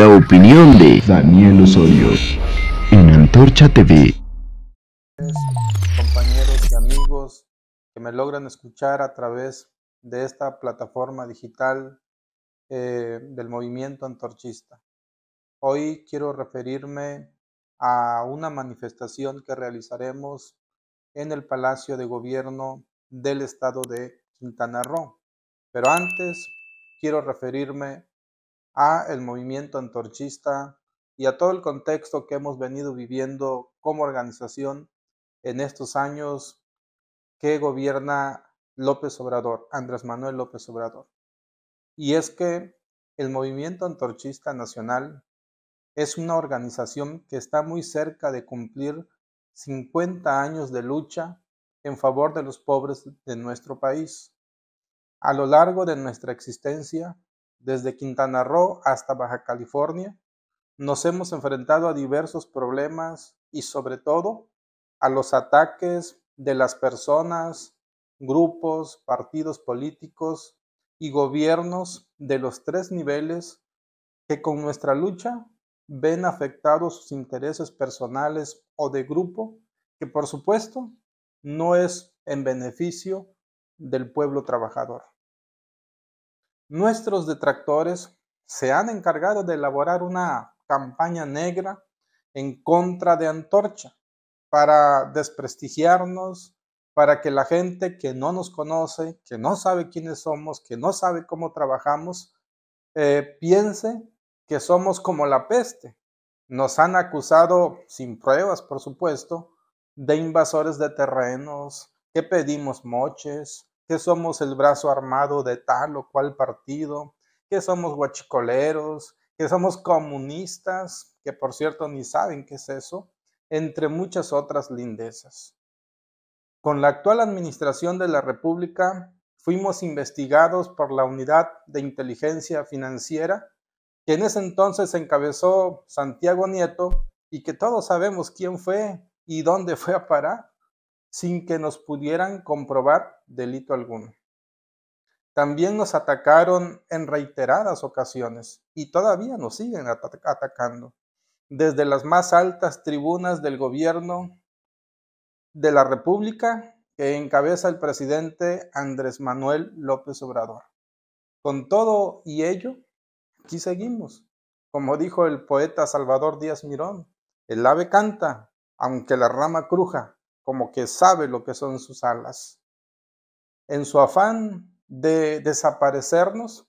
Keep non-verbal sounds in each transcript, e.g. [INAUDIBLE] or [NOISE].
la opinión de Daniel Osorio en Antorcha TV. Compañeros y amigos que me logran escuchar a través de esta plataforma digital eh, del movimiento antorchista. Hoy quiero referirme a una manifestación que realizaremos en el Palacio de Gobierno del Estado de Quintana Roo. Pero antes quiero referirme a el movimiento antorchista y a todo el contexto que hemos venido viviendo como organización en estos años que gobierna López Obrador, Andrés Manuel López Obrador. Y es que el movimiento antorchista nacional es una organización que está muy cerca de cumplir 50 años de lucha en favor de los pobres de nuestro país. A lo largo de nuestra existencia desde Quintana Roo hasta Baja California, nos hemos enfrentado a diversos problemas y sobre todo a los ataques de las personas, grupos, partidos políticos y gobiernos de los tres niveles que con nuestra lucha ven afectados sus intereses personales o de grupo, que por supuesto no es en beneficio del pueblo trabajador. Nuestros detractores se han encargado de elaborar una campaña negra en contra de Antorcha para desprestigiarnos, para que la gente que no nos conoce, que no sabe quiénes somos, que no sabe cómo trabajamos, eh, piense que somos como la peste. Nos han acusado, sin pruebas por supuesto, de invasores de terrenos, que pedimos moches, que somos el brazo armado de tal o cual partido, que somos guachicoleros, que somos comunistas, que por cierto ni saben qué es eso, entre muchas otras lindezas. Con la actual administración de la República fuimos investigados por la Unidad de Inteligencia Financiera, que en ese entonces encabezó Santiago Nieto y que todos sabemos quién fue y dónde fue a parar sin que nos pudieran comprobar delito alguno. También nos atacaron en reiteradas ocasiones y todavía nos siguen atacando, desde las más altas tribunas del gobierno de la República que encabeza el presidente Andrés Manuel López Obrador. Con todo y ello, aquí seguimos. Como dijo el poeta Salvador Díaz Mirón, el ave canta, aunque la rama cruja, como que sabe lo que son sus alas. En su afán de desaparecernos,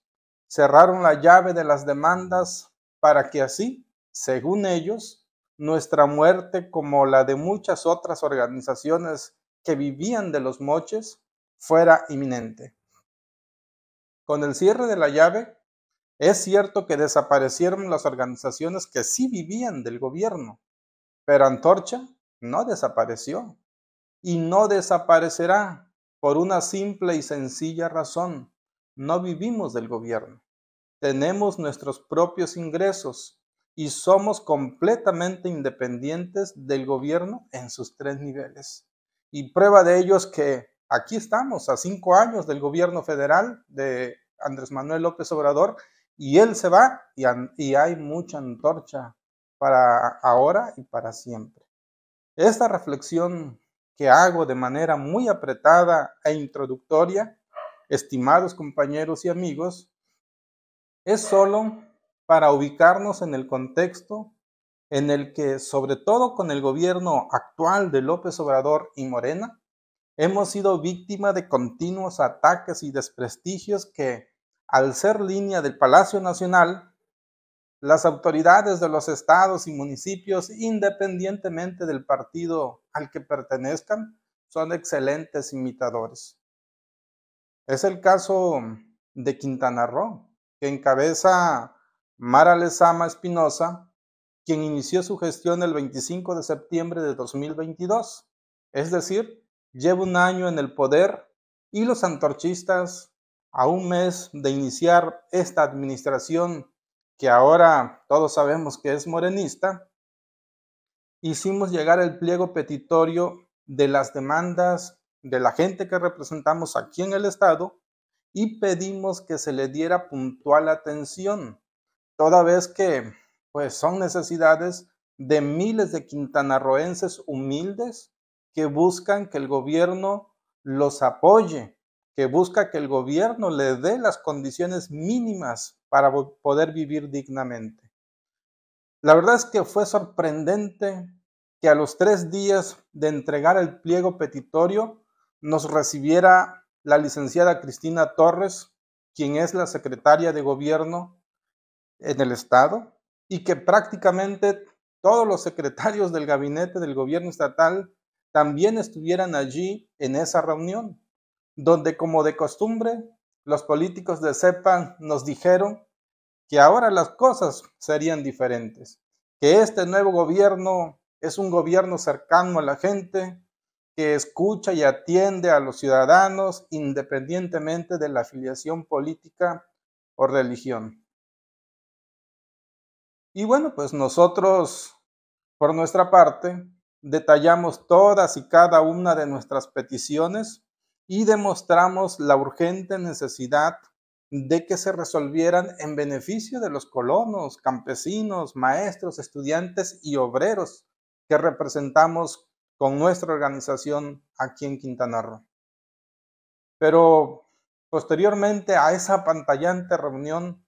cerraron la llave de las demandas para que así, según ellos, nuestra muerte, como la de muchas otras organizaciones que vivían de los moches, fuera inminente. Con el cierre de la llave, es cierto que desaparecieron las organizaciones que sí vivían del gobierno, pero Antorcha no desapareció y no desaparecerá por una simple y sencilla razón. No vivimos del gobierno. Tenemos nuestros propios ingresos y somos completamente independientes del gobierno en sus tres niveles. Y prueba de ello es que aquí estamos, a cinco años del gobierno federal de Andrés Manuel López Obrador, y él se va y, y hay mucha antorcha para ahora y para siempre. Esta reflexión hago de manera muy apretada e introductoria, estimados compañeros y amigos, es sólo para ubicarnos en el contexto en el que, sobre todo con el gobierno actual de López Obrador y Morena, hemos sido víctima de continuos ataques y desprestigios que, al ser línea del Palacio Nacional, las autoridades de los estados y municipios, independientemente del partido al que pertenezcan, son excelentes imitadores. Es el caso de Quintana Roo, que encabeza Mara Lezama Espinosa, quien inició su gestión el 25 de septiembre de 2022. Es decir, lleva un año en el poder y los antorchistas, a un mes de iniciar esta administración que ahora todos sabemos que es morenista, hicimos llegar el pliego petitorio de las demandas de la gente que representamos aquí en el Estado y pedimos que se le diera puntual atención, toda vez que pues son necesidades de miles de quintanarroenses humildes que buscan que el gobierno los apoye, que busca que el gobierno le dé las condiciones mínimas para poder vivir dignamente. La verdad es que fue sorprendente que a los tres días de entregar el pliego petitorio nos recibiera la licenciada Cristina Torres, quien es la secretaria de gobierno en el Estado, y que prácticamente todos los secretarios del gabinete del gobierno estatal también estuvieran allí en esa reunión, donde como de costumbre los políticos de CEPAN nos dijeron que ahora las cosas serían diferentes, que este nuevo gobierno es un gobierno cercano a la gente, que escucha y atiende a los ciudadanos independientemente de la afiliación política o religión. Y bueno, pues nosotros, por nuestra parte, detallamos todas y cada una de nuestras peticiones y demostramos la urgente necesidad de que se resolvieran en beneficio de los colonos, campesinos, maestros, estudiantes y obreros que representamos con nuestra organización aquí en Quintana Roo. Pero posteriormente a esa pantallante reunión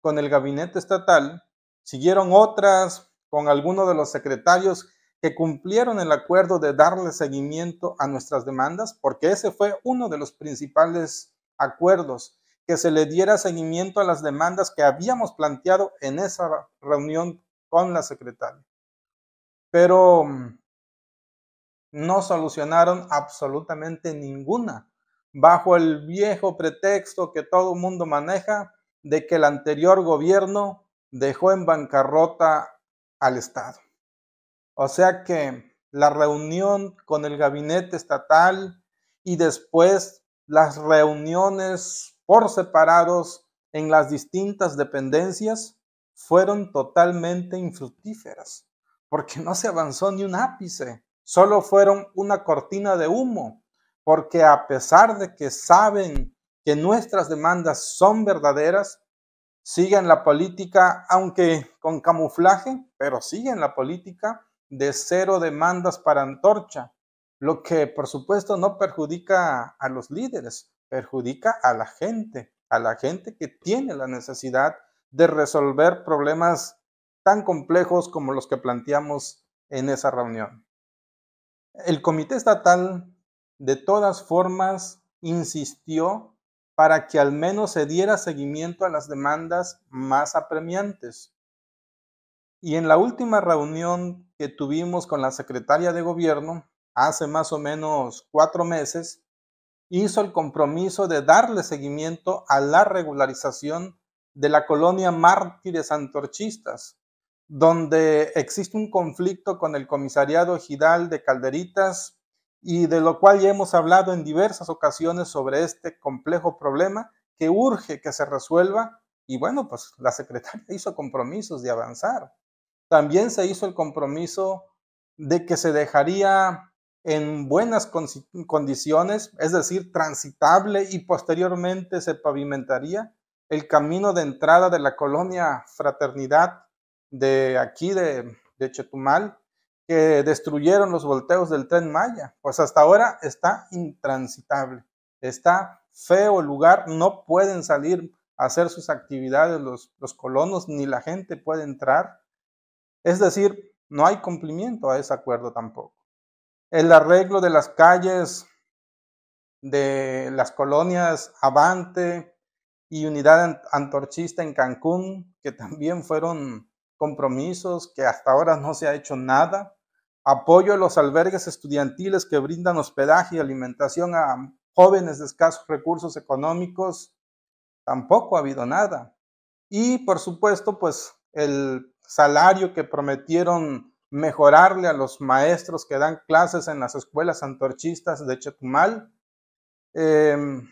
con el gabinete estatal, siguieron otras con algunos de los secretarios que cumplieron el acuerdo de darle seguimiento a nuestras demandas, porque ese fue uno de los principales acuerdos, que se le diera seguimiento a las demandas que habíamos planteado en esa reunión con la secretaria. Pero mm, no solucionaron absolutamente ninguna, bajo el viejo pretexto que todo mundo maneja de que el anterior gobierno dejó en bancarrota al Estado. O sea que la reunión con el gabinete estatal y después las reuniones por separados en las distintas dependencias fueron totalmente infructíferas, porque no se avanzó ni un ápice, solo fueron una cortina de humo, porque a pesar de que saben que nuestras demandas son verdaderas, siguen la política, aunque con camuflaje, pero siguen la política de cero demandas para antorcha, lo que por supuesto no perjudica a los líderes, perjudica a la gente, a la gente que tiene la necesidad de resolver problemas tan complejos como los que planteamos en esa reunión. El comité estatal de todas formas insistió para que al menos se diera seguimiento a las demandas más apremiantes. Y en la última reunión que tuvimos con la secretaria de gobierno, hace más o menos cuatro meses, hizo el compromiso de darle seguimiento a la regularización de la colonia Mártires Antorchistas, donde existe un conflicto con el comisariado Gidal de Calderitas y de lo cual ya hemos hablado en diversas ocasiones sobre este complejo problema que urge que se resuelva y bueno, pues la secretaria [LAUGHS] hizo compromisos de avanzar también se hizo el compromiso de que se dejaría en buenas condiciones, es decir, transitable y posteriormente se pavimentaría el camino de entrada de la colonia Fraternidad de aquí, de, Chetumal, que destruyeron los volteos del tren Maya. Pues hasta ahora está intransitable, está feo el lugar, no pueden salir a hacer sus actividades los, los colonos, ni la gente puede entrar es decir, no hay cumplimiento a ese acuerdo tampoco. El arreglo de las calles de las colonias Avante y Unidad Antorchista en Cancún, que [LAUGHS] también fueron compromisos, que hasta ahora no se ha hecho nada. Apoyo a los albergues estudiantiles que brindan hospedaje y alimentación a jóvenes de escasos recursos económicos. Tampoco ha habido nada. Y por supuesto, pues el salario que prometieron mejorarle a los maestros que dan clases en las escuelas antorchistas de Chetumal. Em,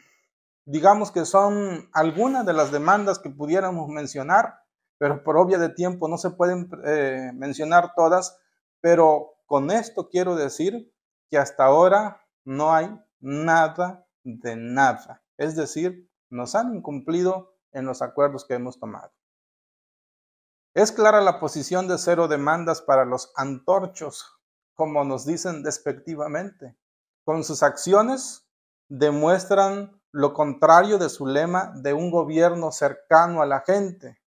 digamos que son algunas de las demandas que pudiéramos mencionar, pero por obvia de tiempo no se pueden eh, mencionar todas, pero con esto quiero decir que hasta ahora no hay nada de nada. Es decir, nos han incumplido en los acuerdos que hemos tomado. Es clara la posición de cero demandas para los antorchos, como nos dicen despectivamente. Con sus acciones demuestran lo contrario de su lema de un gobierno cercano a la gente,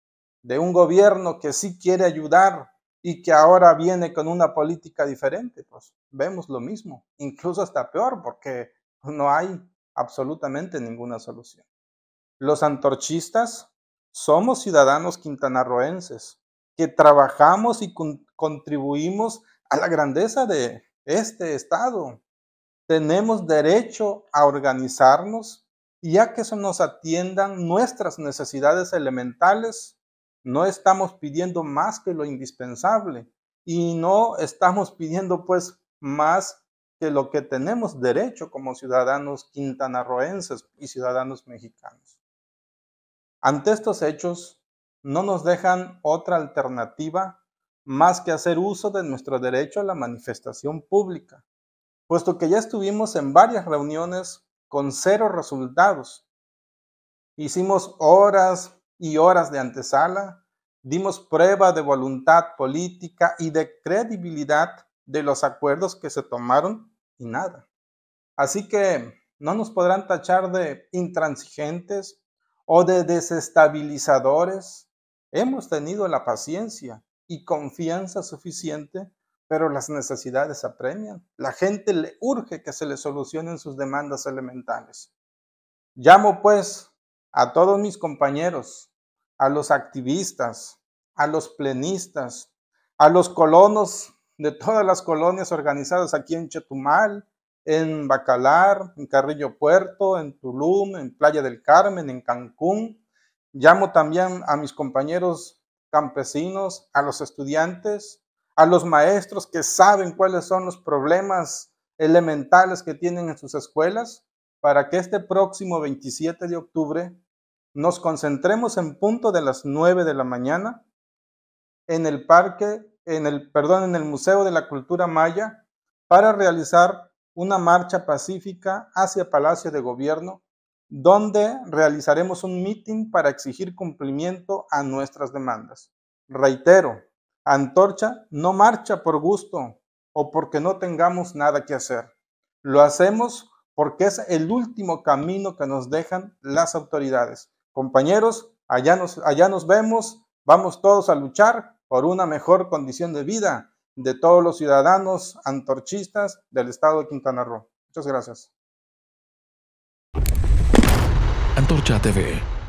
de un gobierno que sí quiere ayudar y que ahora viene con una política diferente. Pues vemos lo mismo, incluso hasta peor, porque no hay absolutamente ninguna solución. Los antorchistas somos ciudadanos quintanarroenses que trabajamos y contribuimos a la grandeza de este Estado. Tenemos derecho a organizarnos y a que se nos atiendan nuestras necesidades elementales. No estamos pidiendo más que lo indispensable y no estamos pidiendo pues más que lo que tenemos derecho como ciudadanos quintanarroenses y ciudadanos mexicanos. Ante estos hechos, no nos dejan otra alternativa más que hacer uso de nuestro derecho a la manifestación pública, puesto que ya estuvimos en varias reuniones con cero resultados. Hicimos horas y horas de antesala, dimos prueba de voluntad política y de credibilidad de los acuerdos que se tomaron y nada. Así que no nos podrán tachar de intransigentes o de desestabilizadores, hemos tenido la paciencia y confianza suficiente, pero las necesidades apremian. La gente le urge que se le solucionen sus demandas elementales. Llamo pues a todos mis compañeros, a los activistas, a los plenistas, a los colonos de todas las colonias organizadas aquí en Chetumal, en Bacalar, en Carrillo Puerto, en Tulum, en Playa del Carmen, en Cancún. Llamo también a mis compañeros campesinos, a los estudiantes, a los maestros que saben cuáles son los problemas elementales que tienen en sus escuelas, para que este próximo 27 de octubre nos concentremos en punto de las 9 de la mañana en el parque, en el, perdón, en el Museo de la Cultura Maya para realizar una marcha pacífica hacia Palacio de Gobierno, donde realizaremos un mitin para exigir cumplimiento a nuestras demandas. Reitero, Antorcha no marcha por gusto o porque no tengamos nada que hacer. Lo hacemos porque es el último camino que nos dejan las autoridades. Compañeros, allá nos, allá nos vemos, vamos todos a luchar por una mejor condición de vida, de todos los ciudadanos antorchistas del estado de Quintana Roo. Muchas gracias. Antorcha TV.